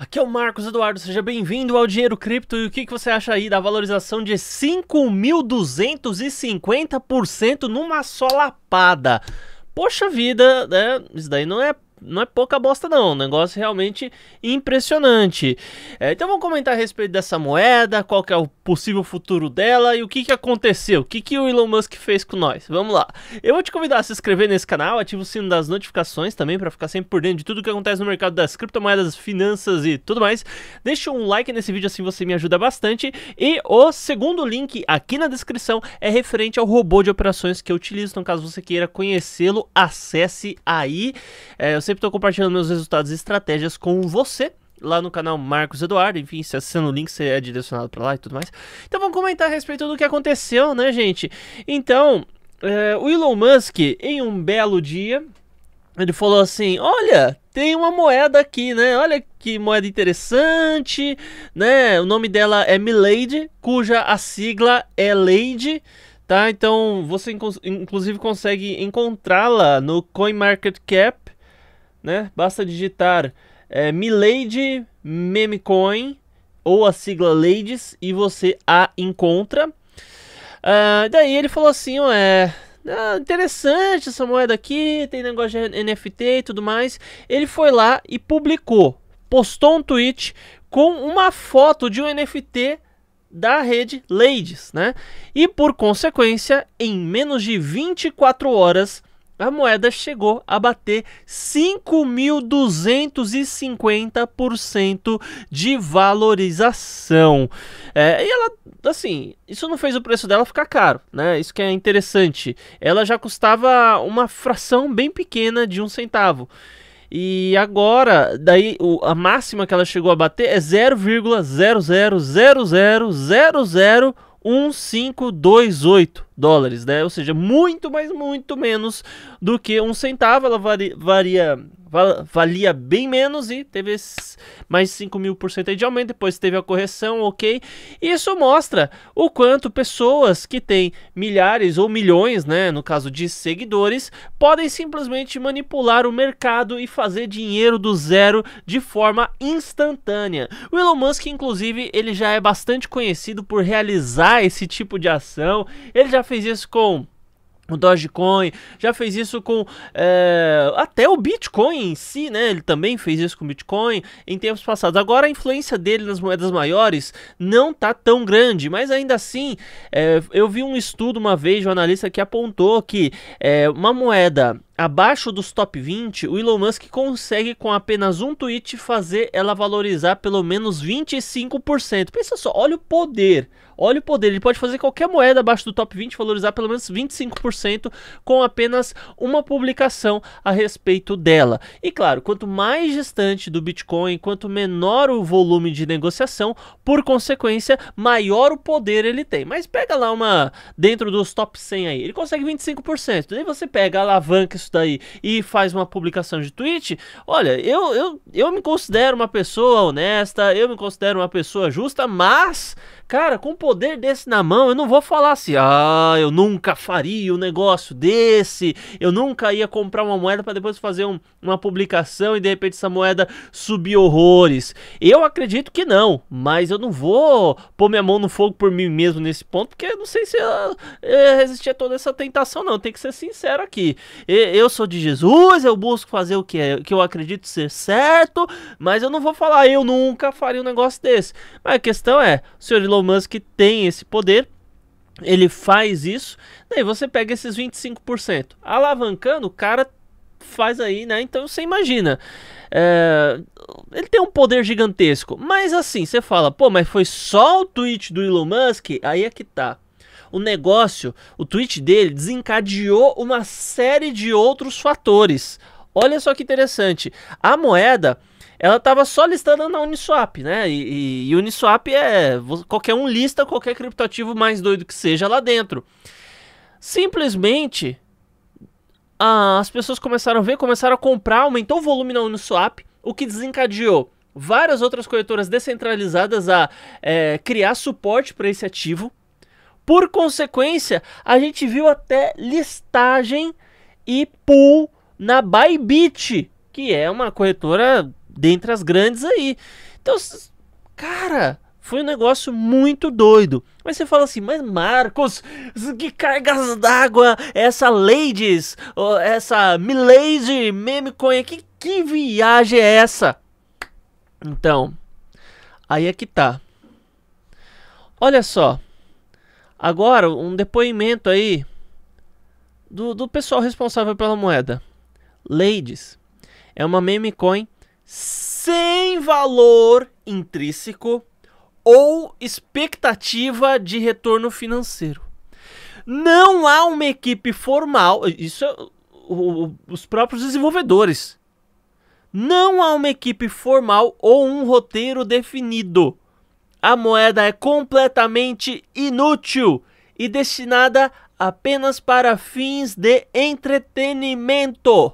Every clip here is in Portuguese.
Aqui é o Marcos Eduardo, seja bem-vindo ao Dinheiro Cripto. E o que, que você acha aí da valorização de 5.250% numa só lapada? Poxa vida, né? Isso daí não é não é pouca bosta, não. Um negócio realmente impressionante. É, então vamos comentar a respeito dessa moeda, qual que é o possível futuro dela e o que, que aconteceu, o que, que o Elon Musk fez com nós. Vamos lá. Eu vou te convidar a se inscrever nesse canal, ativa o sino das notificações também para ficar sempre por dentro de tudo que acontece no mercado das criptomoedas, finanças e tudo mais. Deixa um like nesse vídeo assim você me ajuda bastante. E o segundo link aqui na descrição é referente ao robô de operações que eu utilizo. Então, caso você queira conhecê-lo, acesse aí. É, eu sempre estou compartilhando meus resultados e estratégias com você lá no canal Marcos Eduardo. Enfim, se acessando o link, você é direcionado para lá e tudo mais. Então vamos comentar a respeito do que aconteceu, né, gente? Então, é, o Elon Musk, em um belo dia, ele falou assim: Olha, tem uma moeda aqui, né? Olha que moeda interessante, né? O nome dela é Milady, cuja a sigla é Lady. Tá, então você inclusive consegue encontrá-la no CoinMarketCap né? Basta digitar é, Milady Memecoin ou a sigla Ladies e você a encontra. Uh, daí ele falou assim, é ah, interessante essa moeda aqui, tem negócio de NFT e tudo mais. Ele foi lá e publicou, postou um tweet com uma foto de um NFT da rede Ladies, né? E por consequência, em menos de 24 horas, a moeda chegou a bater 5.250% de valorização. É, e ela, assim, isso não fez o preço dela ficar caro, né? Isso que é interessante. Ela já custava uma fração bem pequena de um centavo. E agora, daí o, a máxima que ela chegou a bater é 0,000000 1,528 dólares, né? Ou seja, muito, mas muito menos do que um centavo. Ela varia, varia valia bem menos e teve mais 5 mil por cento de aumento, depois teve a correção, ok? E isso mostra o quanto pessoas que têm milhares ou milhões, né, no caso de seguidores, podem simplesmente manipular o mercado e fazer dinheiro do zero de forma instantânea. O Elon Musk, inclusive, ele já é bastante conhecido por realizar esse tipo de ação, ele já fez isso com o Dogecoin, já fez isso com é, até o Bitcoin em si, né? Ele também fez isso com o Bitcoin em tempos passados. Agora a influência dele nas moedas maiores não tá tão grande, mas ainda assim, é, eu vi um estudo uma vez de um analista que apontou que é, uma moeda abaixo dos top 20, o Elon Musk consegue com apenas um tweet fazer ela valorizar pelo menos 25%. Pensa só, olha o poder. Olha o poder, ele pode fazer qualquer moeda abaixo do top 20 valorizar pelo menos 25% com apenas uma publicação a respeito dela. E claro, quanto mais distante do Bitcoin, quanto menor o volume de negociação, por consequência, maior o poder ele tem. Mas pega lá uma dentro dos top 100 aí, ele consegue 25%. Daí você pega a alavanca isso daí e faz uma publicação de tweet, olha, eu, eu, eu me considero uma pessoa honesta, eu me considero uma pessoa justa, mas Cara, com um poder desse na mão, eu não vou falar assim, ah, eu nunca faria um negócio desse, eu nunca ia comprar uma moeda para depois fazer um, uma publicação e de repente essa moeda subir horrores. Eu acredito que não, mas eu não vou pôr minha mão no fogo por mim mesmo nesse ponto, porque eu não sei se eu, eu resistir a toda essa tentação, não. Tem que ser sincero aqui. Eu sou de Jesus, eu busco fazer o que, é, o que eu acredito ser certo, mas eu não vou falar, eu nunca faria um negócio desse. Mas a questão é, o senhor Elon Musk tem esse poder, ele faz isso, daí você pega esses 25%. Alavancando, o cara faz aí, né? Então você imagina. É, ele tem um poder gigantesco. Mas assim, você fala, pô, mas foi só o tweet do Elon Musk? Aí é que tá. O negócio, o tweet dele desencadeou uma série de outros fatores. Olha só que interessante. A moeda ela estava só listando na Uniswap, né? E, e, e, Uniswap é. Qualquer um lista qualquer criptoativo mais doido que seja lá dentro. Simplesmente a, as pessoas começaram a ver, começaram a comprar, aumentou o volume na Uniswap, o que desencadeou várias outras corretoras descentralizadas a é, criar suporte para esse ativo. Por consequência, a gente viu até listagem e pool na Bybit, que é uma corretora dentre as grandes aí. Então, cara, foi um negócio muito doido. Mas você fala assim, mas Marcos, que cargas d'água, essa ladies, essa milady, meme coin, que, que viagem é essa? Então, aí é que tá. Olha só, agora um depoimento aí do, do pessoal responsável pela moeda. Ladies, é uma meme coin sem valor intrínseco ou expectativa de retorno financeiro. Não há uma equipe formal, isso é o, os próprios desenvolvedores. Não há uma equipe formal ou um roteiro definido. A moeda é completamente inútil e destinada apenas para fins de entretenimento.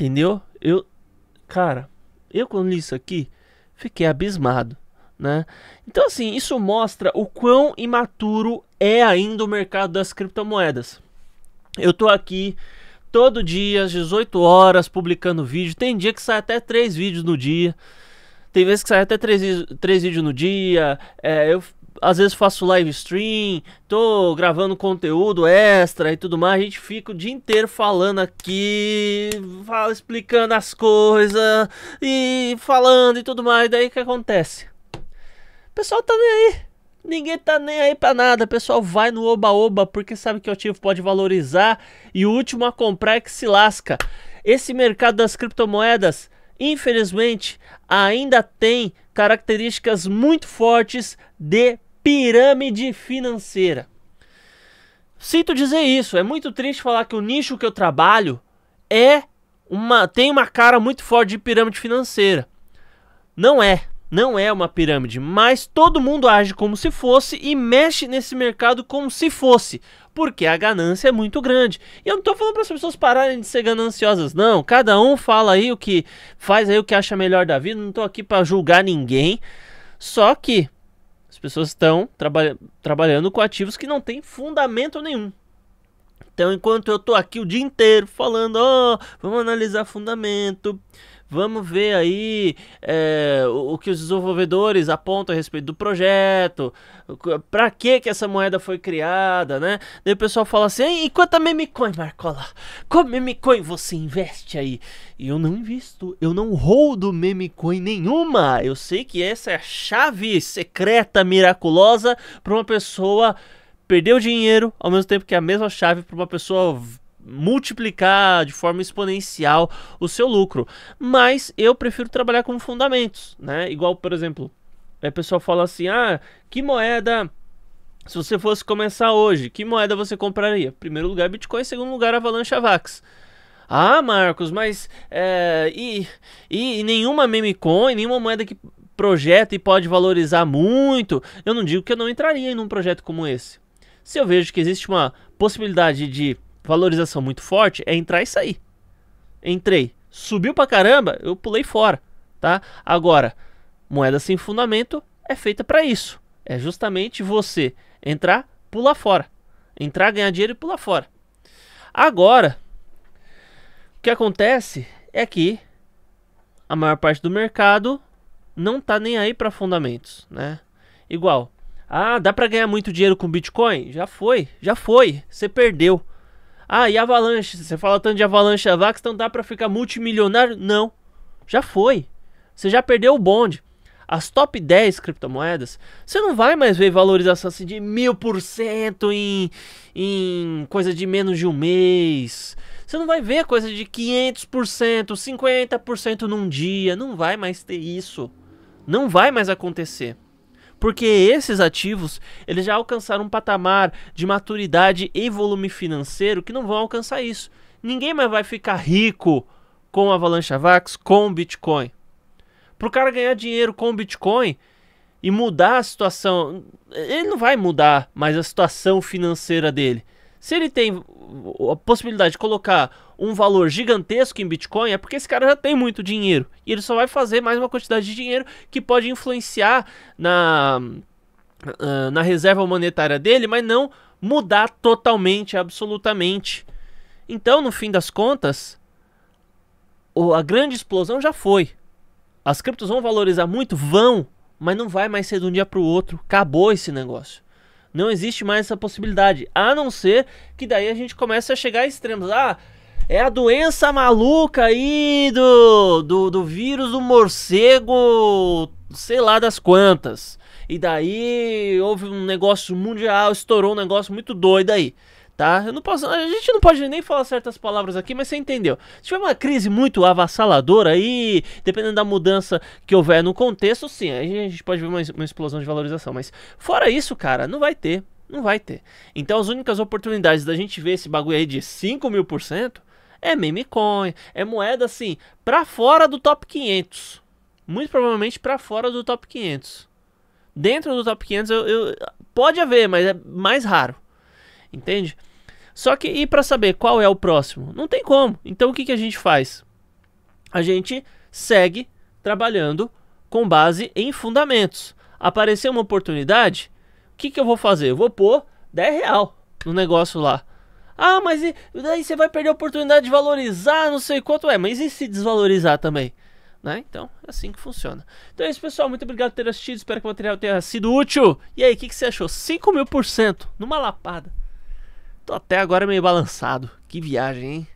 Entendeu? Eu, cara, eu quando li isso aqui, fiquei abismado, né? Então assim, isso mostra o quão imaturo é ainda o mercado das criptomoedas. Eu tô aqui todo dia às 18 horas publicando vídeo. Tem dia que sai até três vídeos no dia. Tem vezes que sai até três três vídeos no dia. É, eu às vezes faço live stream, tô gravando conteúdo extra e tudo mais, a gente fica o dia inteiro falando aqui, fala, explicando as coisas e falando e tudo mais. Daí o que acontece? O pessoal tá nem aí. Ninguém tá nem aí pra nada. O pessoal vai no oba-oba porque sabe que o ativo pode valorizar e o último a comprar é que se lasca. Esse mercado das criptomoedas, infelizmente, ainda tem características muito fortes de pirâmide financeira. Sinto dizer isso, é muito triste falar que o nicho que eu trabalho é uma tem uma cara muito forte de pirâmide financeira. Não é não é uma pirâmide, mas todo mundo age como se fosse e mexe nesse mercado como se fosse, porque a ganância é muito grande. E eu não estou falando para as pessoas pararem de ser gananciosas, não. Cada um fala aí o que faz aí o que acha melhor da vida, não estou aqui para julgar ninguém. Só que as pessoas estão traba trabalhando com ativos que não têm fundamento nenhum. Então, enquanto eu estou aqui o dia inteiro falando, ó, oh, vamos analisar fundamento, Vamos ver aí é, o, o que os desenvolvedores apontam a respeito do projeto, para que que essa moeda foi criada, né? Daí o pessoal fala assim, e a memecoin, Marcola? Qual memecoin você investe aí? E eu não invisto, eu não roubo memecoin nenhuma. Eu sei que essa é a chave secreta, miraculosa, para uma pessoa perder o dinheiro, ao mesmo tempo que é a mesma chave para uma pessoa multiplicar de forma exponencial o seu lucro. Mas eu prefiro trabalhar com fundamentos, né? Igual, por exemplo, a é, pessoa fala assim: "Ah, que moeda se você fosse começar hoje, que moeda você compraria?" Primeiro lugar Bitcoin, segundo lugar Avalanche Avax. Ah, Marcos, mas é, e, e nenhuma meme coin, nenhuma moeda que projeta e pode valorizar muito. Eu não digo que eu não entraria em um projeto como esse. Se eu vejo que existe uma possibilidade de valorização muito forte é entrar e sair. Entrei, subiu pra caramba, eu pulei fora, tá? Agora, moeda sem fundamento é feita para isso. É justamente você entrar, pular fora. Entrar, ganhar dinheiro e pular fora. Agora, o que acontece é que a maior parte do mercado não tá nem aí para fundamentos, né? Igual, ah, dá para ganhar muito dinheiro com Bitcoin? Já foi, já foi, você perdeu. Ah, e Avalanche? Você fala tanto de Avalanche Avax, então dá para ficar multimilionário? Não. Já foi. Você já perdeu o bonde. As top 10 criptomoedas, você não vai mais ver valorização assim de mil por cento em coisa de menos de um mês. Você não vai ver coisa de 500%, 50% num dia. Não vai mais ter isso. Não vai mais acontecer porque esses ativos eles já alcançaram um patamar de maturidade e volume financeiro que não vão alcançar isso. Ninguém mais vai ficar rico com Avalanche Vax, com Bitcoin. Para o cara ganhar dinheiro com Bitcoin e mudar a situação, ele não vai mudar mais a situação financeira dele se ele tem a possibilidade de colocar um valor gigantesco em Bitcoin, é porque esse cara já tem muito dinheiro. E ele só vai fazer mais uma quantidade de dinheiro que pode influenciar na, ah, na reserva monetária dele, mas não mudar totalmente, absolutamente. Então, no fim das contas, a grande explosão já foi. As criptos vão valorizar muito? Vão, mas não vai mais ser de um dia para o outro. Acabou esse negócio. Não existe mais essa possibilidade. A não ser que daí a gente comece a chegar a extremos. Ah, é a doença maluca aí do, do, do vírus do morcego, sei lá das quantas. E daí houve um negócio mundial, estourou um negócio muito doido aí tá? Eu não posso, a gente não pode nem falar certas palavras aqui, mas você entendeu. Se tiver uma crise muito avassaladora aí, dependendo da mudança que houver no contexto, sim, a gente pode ver uma, uma explosão de valorização. Mas fora isso, cara, não vai ter. Não vai ter. Então as únicas oportunidades da gente ver esse bagulho aí de 5 mil por cento é meme coin, é moeda assim, pra fora do top 500. Muito provavelmente pra fora do top 500. Dentro do top 500 eu, eu pode haver, mas é mais raro. Entende? Só que e para saber qual é o próximo? Não tem como. Então o que, que a gente faz? A gente segue trabalhando com base em fundamentos. Apareceu uma oportunidade, o que, que eu vou fazer? Eu vou pôr 10 real no negócio lá. Ah, mas e, daí você vai perder a oportunidade de valorizar, não sei quanto é, mas e se desvalorizar também? Né? Então, é assim que funciona. Então é isso, pessoal. Muito obrigado por ter assistido. Espero que o material tenha sido útil. E aí, o que, que você achou? 5 mil por cento numa lapada. Tô até agora meio balançado. Que viagem, hein?